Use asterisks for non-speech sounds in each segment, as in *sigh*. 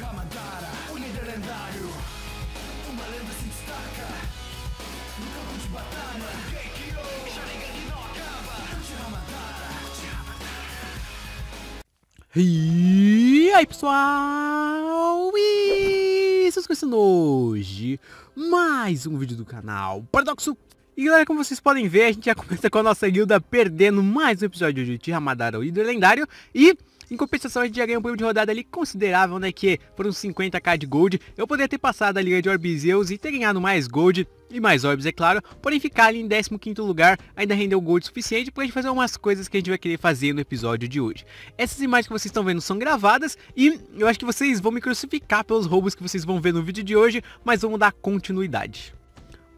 Takashi o líder lendário Uma lenda se destaca No campo de batalha Sharingan não acaba E aí pessoal, e vocês conhecendo hoje mais um vídeo do canal Paradoxo e galera, como vocês podem ver, a gente já começa com a nossa guilda perdendo mais um episódio de Tiamadara, o líder lendário E em compensação, a gente já ganhou um prêmio de rodada ali considerável, né? Que é, foram 50k de gold. Eu poderia ter passado a liga de Orbizeus e ter ganhado mais gold e mais orbs, é claro, porém ficar ali em 15º lugar ainda rendeu gold suficiente pra gente fazer umas coisas que a gente vai querer fazer no episódio de hoje. Essas imagens que vocês estão vendo são gravadas e eu acho que vocês vão me crucificar pelos roubos que vocês vão ver no vídeo de hoje, mas vamos dar continuidade.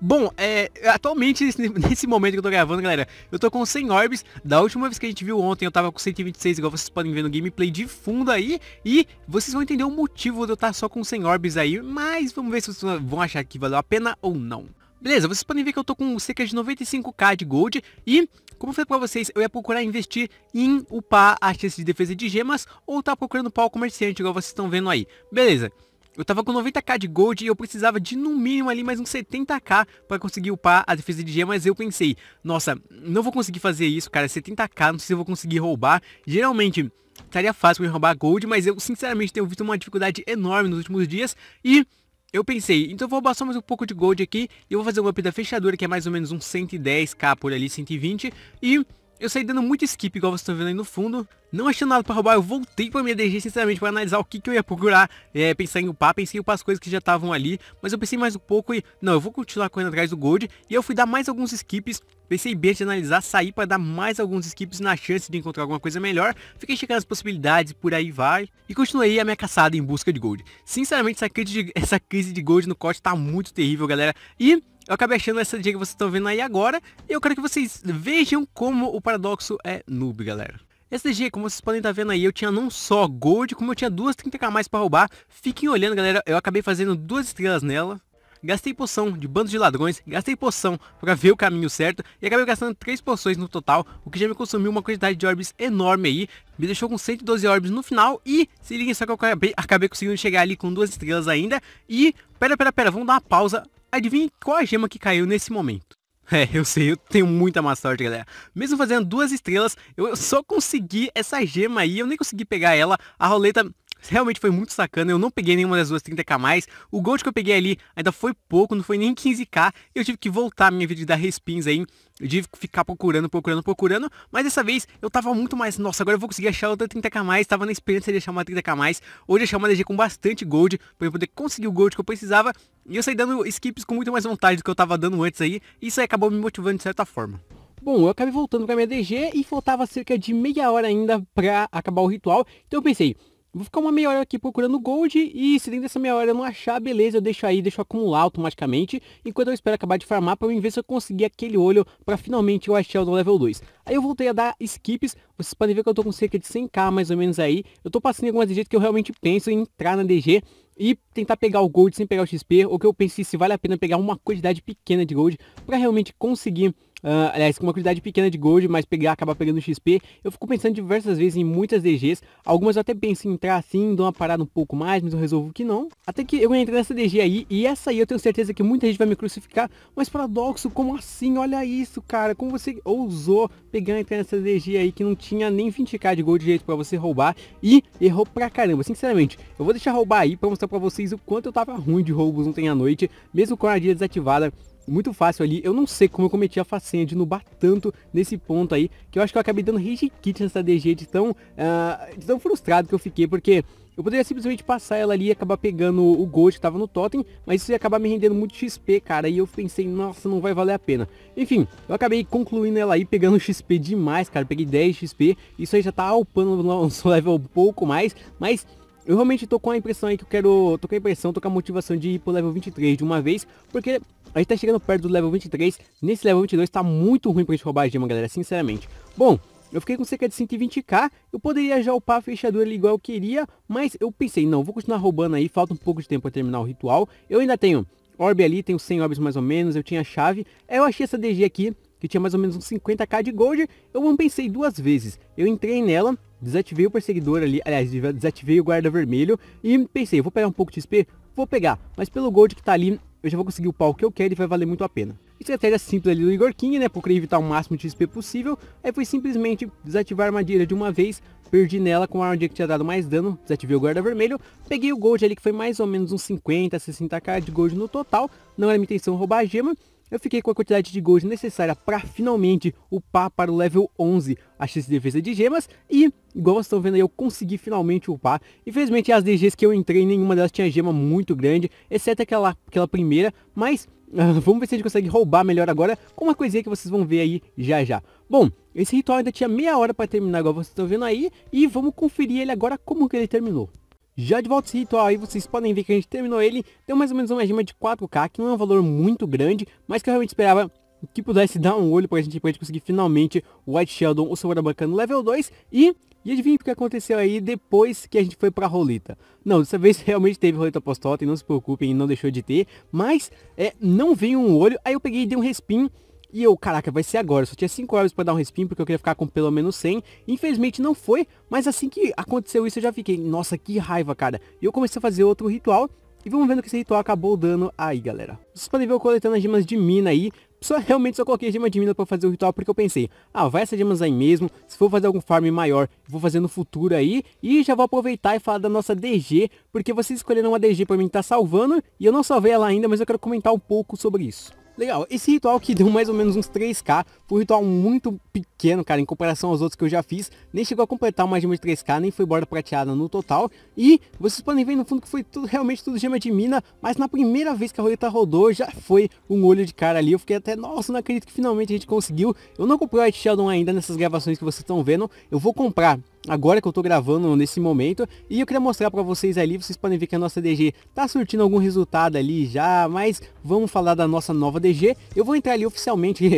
Bom, é, atualmente, *laughs* nesse momento que eu tô gravando, galera, eu tô com 100 orbs. Da última vez que a gente viu ontem, eu tava com 126, igual vocês podem ver no gameplay de fundo aí. E vocês vão entender o motivo de eu estar tá só com 100 orbs aí, mas vamos ver se vocês vão achar que valeu a pena ou não. Beleza, vocês podem ver que eu tô com cerca de 95k de gold e, como eu falei pra vocês, eu ia procurar investir em upar a chance de defesa de gemas ou tá procurando pau comerciante, igual vocês estão vendo aí. Beleza, eu tava com 90k de gold e eu precisava de no mínimo ali mais uns 70k para conseguir upar a defesa de G, mas eu pensei, nossa, não vou conseguir fazer isso, cara, 70k, não sei se eu vou conseguir roubar. Geralmente, estaria fácil me roubar gold, mas eu sinceramente tenho visto uma dificuldade enorme nos últimos dias e... Eu pensei, então vou roubar só mais um pouco de gold aqui e eu vou fazer um up da fechadura que é mais ou menos uns 110k por ali, 120 e eu saí dando muito skip, igual vocês estão vendo aí no fundo. Não achando nada pra roubar, eu voltei pra minha DG, sinceramente, pra analisar o que, que eu ia procurar. É, pensar em upar, pensei em upar as coisas que já estavam ali. Mas eu pensei mais um pouco e... Não, eu vou continuar correndo atrás do Gold. E eu fui dar mais alguns skips. Pensei bem de analisar, sair para dar mais alguns skips na chance de encontrar alguma coisa melhor. Fiquei checando as possibilidades, por aí vai. E continuei a minha caçada em busca de Gold. Sinceramente, essa crise de, essa crise de Gold no corte tá muito terrível, galera. E eu acabei achando essa dica que vocês estão vendo aí agora e eu quero que vocês vejam como o paradoxo é noob, galera. Essa DG, como vocês podem estar tá vendo aí, eu tinha não só gold, como eu tinha duas 30k mais para roubar. Fiquem olhando, galera, eu acabei fazendo duas estrelas nela. Gastei poção de bando de ladrões, gastei poção para ver o caminho certo e acabei gastando três poções no total, o que já me consumiu uma quantidade de orbes enorme aí. Me deixou com 112 orbes no final e, se liguem só que eu acabei, acabei conseguindo chegar ali com duas estrelas ainda. E, pera, pera, pera, vamos dar uma pausa Adivinhe qual a gema que caiu nesse momento. *laughs* É, eu sei, eu tenho muita má sorte, galera. Mesmo fazendo duas estrelas, eu só consegui essa gema aí, eu nem consegui pegar ela. A roleta realmente foi muito sacana. Eu não peguei nenhuma das duas 30k mais. O gold que eu peguei ali ainda foi pouco, não foi nem 15k. Eu tive que voltar minha vida de dar respins aí. Eu tive que ficar procurando, procurando, procurando. Mas dessa vez eu tava muito mais. Nossa, agora eu vou conseguir achar outra 30k mais. Tava na esperança de achar uma 30k mais. Hoje achei uma DG com bastante gold para poder conseguir o gold que eu precisava. E eu saí dando skips com muito mais vontade do que eu tava dando antes aí. Isso aí acabou me motivando de certa forma. Bom, eu acabei voltando para minha DG e faltava cerca de meia hora ainda para acabar o ritual. Então eu pensei, Vou ficar uma meia hora aqui procurando gold e se dentro dessa meia hora eu não achar, beleza, eu deixo aí, deixo acumular automaticamente, enquanto eu espero acabar de farmar para ver se eu conseguir aquele olho para finalmente eu achar o level 2. Aí eu voltei a dar skips, vocês podem ver que eu tô com cerca de 100k mais ou menos aí, eu tô passando em algumas DG que eu realmente penso em entrar na DG, e tentar pegar o gold sem pegar o XP, ou que eu pensei se vale a pena pegar uma quantidade pequena de gold para realmente conseguir Uh, aliás, com uma quantidade pequena de gold, mas pegar, acabar pegando XP. Eu fico pensando diversas vezes em muitas DGs. Algumas eu até penso em entrar assim, dou uma parada um pouco mais, mas eu resolvo que não. Até que eu entrei nessa DG aí, e essa aí eu tenho certeza que muita gente vai me crucificar. Mas paradoxo, como assim? Olha isso, cara. Como você ousou pegar e entrar nessa DG aí que não tinha nem 20k de gold direito pra você roubar. E errou pra caramba. Sinceramente, eu vou deixar roubar aí pra mostrar pra vocês o quanto eu tava ruim de roubos ontem à noite. Mesmo com a armadilha desativada, muito fácil ali. Eu não sei como eu cometi a facinha de nubar tanto nesse ponto aí, que eu acho que eu acabei dando rage kit nessa DG de tão, uh, de tão frustrado que eu fiquei, porque eu poderia simplesmente passar ela ali e acabar pegando o gold que tava no totem, mas isso ia acabar me rendendo muito XP, cara, e eu pensei, nossa, não vai valer a pena. Enfim, eu acabei concluindo ela aí, pegando *laughs* XP demais, cara, peguei 10 XP, isso aí já tá alpando o nosso level um pouco mais, mas eu realmente tô com a impressão aí que eu quero... Tô com a impressão, tô com a motivação de ir pro level 23 de uma vez, porque a gente tá chegando perto do level 23. Nesse level 22 tá muito ruim pra gente roubar a gema, galera, sinceramente. Bom, eu fiquei com cerca de 120k, eu poderia já upar a fechadura igual eu queria, mas eu pensei, não, vou continuar roubando aí, falta um pouco de tempo para terminar o ritual. Eu ainda tenho orbe ali, tenho 100 orbes mais ou menos, eu tinha chave. É, eu achei essa DG aqui, que tinha mais ou menos uns 50k de gold, eu não pensei duas vezes. Eu entrei nela, desativei o perseguidor ali, aliás, desativei o guarda vermelho e pensei, vou pegar um pouco de XP? Vou pegar, mas pelo gold que tá ali, eu já vou conseguir o pau que eu quero e vai valer muito a pena. Estratégia simples ali do Igor King, né, procurei evitar o máximo de XP possível, aí foi simplesmente desativar a armadilha de uma vez, perdi nela com a arma que tinha dado mais dano, desativei o guarda vermelho, peguei o gold ali que foi mais ou menos uns 50, 60k de gold no total, não era minha intenção roubar a gema, eu fiquei com a quantidade de gold necessária para finalmente upar para o level 11 a chance de defesa é de gemas e, igual vocês estão vendo aí, eu consegui finalmente upar. Infelizmente as DGs que eu entrei, nenhuma delas tinha gema muito grande, exceto aquela, aquela primeira, mas uh, *laughs* vamos ver se a gente consegue roubar melhor agora com uma coisinha que vocês vão ver aí já já. Bom, esse ritual ainda tinha meia hora para terminar, igual vocês estão vendo aí, e vamos conferir ele agora como que ele terminou. Já de volta esse ritual aí, vocês podem ver que a gente terminou ele, deu mais ou menos uma gema de 4k, que não é um valor muito grande, mas que eu realmente esperava que pudesse dar um olho pra gente, pra gente conseguir finalmente o White Sheldon, o Sombra Bacana level 2 e... E adivinha o que aconteceu aí depois que a gente foi pra roleta. Não, dessa vez *laughs* realmente teve roleta pós-totem, não se preocupem, não deixou de ter. Mas, é, não veio um olho, aí eu peguei e dei um respin e eu, caraca, vai ser agora. Eu só tinha 5 horas para dar um respinho porque eu queria ficar com pelo menos 100. Infelizmente não foi, mas assim que aconteceu isso eu já fiquei, nossa, que raiva, cara. E eu comecei a fazer outro ritual. E vamos vendo que esse ritual acabou dando aí, galera. Vocês podem ver eu coletando as gemas de mina aí. Só, realmente só coloquei gema de mina pra fazer o ritual porque eu pensei, ah, vai essas gemas aí mesmo, se for fazer algum farm maior, vou fazer no futuro aí, e já vou aproveitar e falar da nossa DG, porque vocês escolheram uma DG pra mim estar tá salvando, e eu não salvei ela ainda, mas eu quero comentar um pouco sobre isso. Legal, esse ritual que deu mais ou menos uns 3k, foi um ritual muito pequeno, cara, em comparação aos outros que eu já fiz, nem chegou a completar uma gema de 3k, nem foi borda prateada no total, e vocês podem ver no fundo que foi tudo, realmente tudo gema de mina, mas na primeira vez que a roleta rodou, já foi um olho de cara ali, eu fiquei até, nossa, não acredito que finalmente a gente conseguiu eu não comprei o White Sheldon ainda nessas gravações que vocês estão vendo, eu vou comprar agora que eu tô gravando nesse momento. E eu queria mostrar para vocês ali, vocês podem ver que a nossa DG tá surtindo algum resultado ali já, mas vamos falar da nossa nova DG. Eu vou entrar ali oficialmente, *laughs*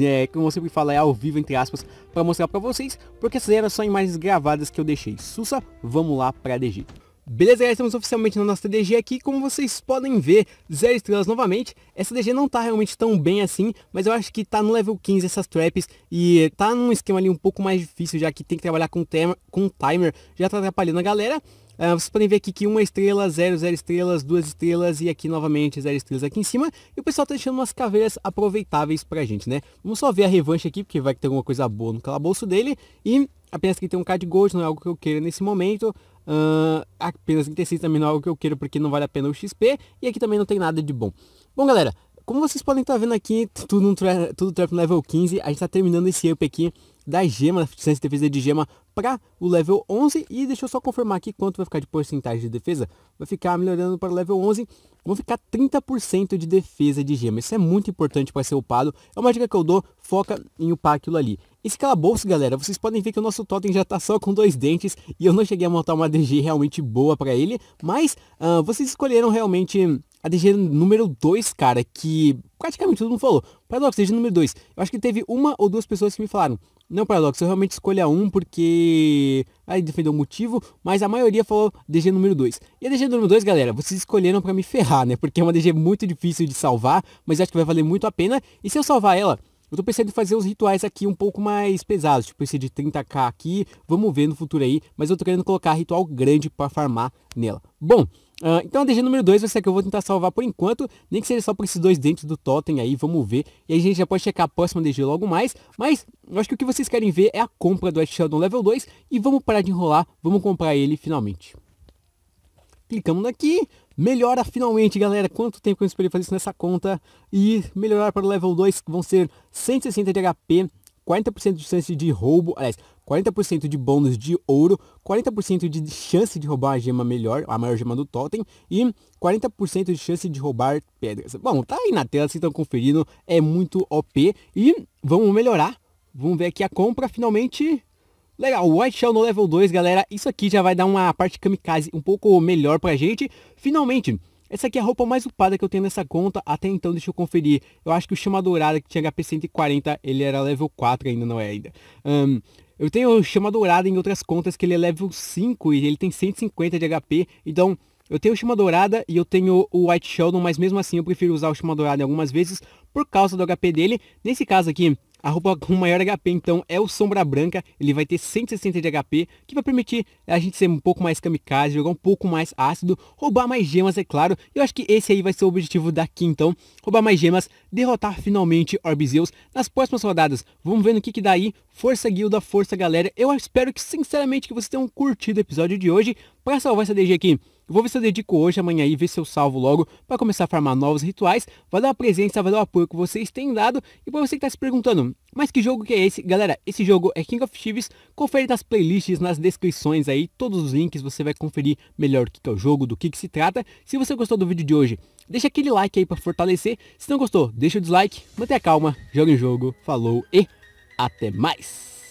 é, como eu sempre falo, é ao vivo, entre aspas, para mostrar para vocês, porque essas eram só imagens gravadas que eu deixei. Sussa, vamos lá pra DG. Beleza, galera, estamos oficialmente na nossa TDG aqui, como vocês podem ver, zero estrelas novamente, essa TDG não tá realmente tão bem assim, mas eu acho que tá no level 15 essas traps, e tá num esquema ali um pouco mais difícil, já que tem que trabalhar com, com timer, já tá atrapalhando a galera, Uh, vocês podem ver aqui que uma estrela, zero, zero estrelas, duas estrelas e aqui novamente zero estrelas aqui em cima. E o pessoal tá deixando umas caveiras aproveitáveis pra gente, né? Vamos só ver a revanche aqui, porque vai ter alguma coisa boa no calabouço dele. E apenas que tem um card gold, não é algo que eu queira nesse momento. Uh, apenas 36 também não é algo que eu quero porque não vale a pena o XP. E aqui também não tem nada de bom. Bom, galera, como vocês podem estar vendo aqui, tudo, um tra tudo trap no level 15, a gente está terminando esse up aqui da gema, da de defesa de gema para o level 11 e deixa eu só confirmar aqui quanto vai ficar de porcentagem de defesa, vai ficar melhorando para o level 11, vão ficar 30% de defesa de gema, isso é muito importante para ser upado, é uma dica que eu dou, foca em upar aquilo ali. Esse calabouço, galera, vocês podem ver que o nosso totem já está só com dois dentes e eu não cheguei a montar uma DG realmente boa para ele, mas uh, vocês escolheram realmente a DG número 2, cara, que praticamente todo mundo falou. Paradox, DG número 2. Eu acho que teve uma ou duas pessoas que me falaram. Não, Paradox, eu realmente escolher a 1 um porque aí defendeu o motivo, mas a maioria falou DG número 2. E a DG número 2, galera, vocês escolheram para me ferrar, né? Porque é uma DG muito difícil de salvar, mas acho que vai valer muito a pena. E se eu salvar ela, eu tô pensando em fazer os rituais aqui um pouco mais pesados, tipo esse de 30k aqui, vamos ver no futuro aí, mas eu tô querendo colocar ritual grande para farmar nela. Bom, Uh, então a DG número 2 vai ser a que eu vou tentar salvar por enquanto, nem que seja só por esses dois dentes do totem aí, vamos ver. E aí a gente já pode checar a próxima DG logo mais, mas eu acho que o que vocês querem ver é a compra do Ash Sheldon level 2 e vamos parar de enrolar, vamos comprar ele finalmente. Clicamos aqui, melhora finalmente galera, quanto tempo que eu esperei fazer isso nessa conta e melhorar para o level 2 vão ser 160 de HP, 40% de chance de roubo, aliás, 40% de bônus de ouro, 40% de chance de roubar a gema melhor, a maior gema do totem, e 40% de chance de roubar pedras. Bom, tá aí na tela, vocês estão conferindo, é muito OP, e vamos melhorar, vamos ver aqui a compra, finalmente... Legal, White Shell no level 2, galera, isso aqui já vai dar uma parte kamikaze um pouco melhor pra gente. Finalmente, essa aqui é a roupa mais upada que eu tenho nessa conta, até então deixa eu conferir. Eu acho que o Chama Dourada, que tinha HP 140, ele era level 4 ainda, não é ainda. Um, eu tenho chama dourada em outras contas que ele é level 5 e ele tem 150 de HP, então eu tenho chama dourada e eu tenho o White Sheldon, mas mesmo assim eu prefiro usar o chama dourada algumas vezes por causa do HP dele. Nesse caso aqui, a roupa com maior HP então é o Sombra Branca, ele vai ter 160 de HP, que vai permitir a gente ser um pouco mais kamikaze, jogar um pouco mais ácido, roubar mais gemas, é claro. Eu acho que esse aí vai ser o objetivo daqui então, roubar mais gemas, derrotar finalmente Zeus. nas próximas rodadas. Vamos ver no que que dá aí, força guilda, força galera. Eu espero que sinceramente que vocês tenham curtido o episódio de hoje, para salvar essa DG aqui, eu vou ver se eu dedico hoje, amanhã aí ver se eu salvo logo para começar a farmar novos rituais, valeu a presença, valeu o apoio que vocês têm dado e para você que está se perguntando, mas que jogo que é esse? Galera, esse jogo é King of Chiefs confere nas playlists, nas descrições aí, todos os links, você vai conferir melhor o que é o jogo, do que, que se trata. Se você gostou do vídeo de hoje, deixa aquele like aí para fortalecer, se não gostou, deixa o dislike, mantenha calma, joga em jogo, falou e até mais!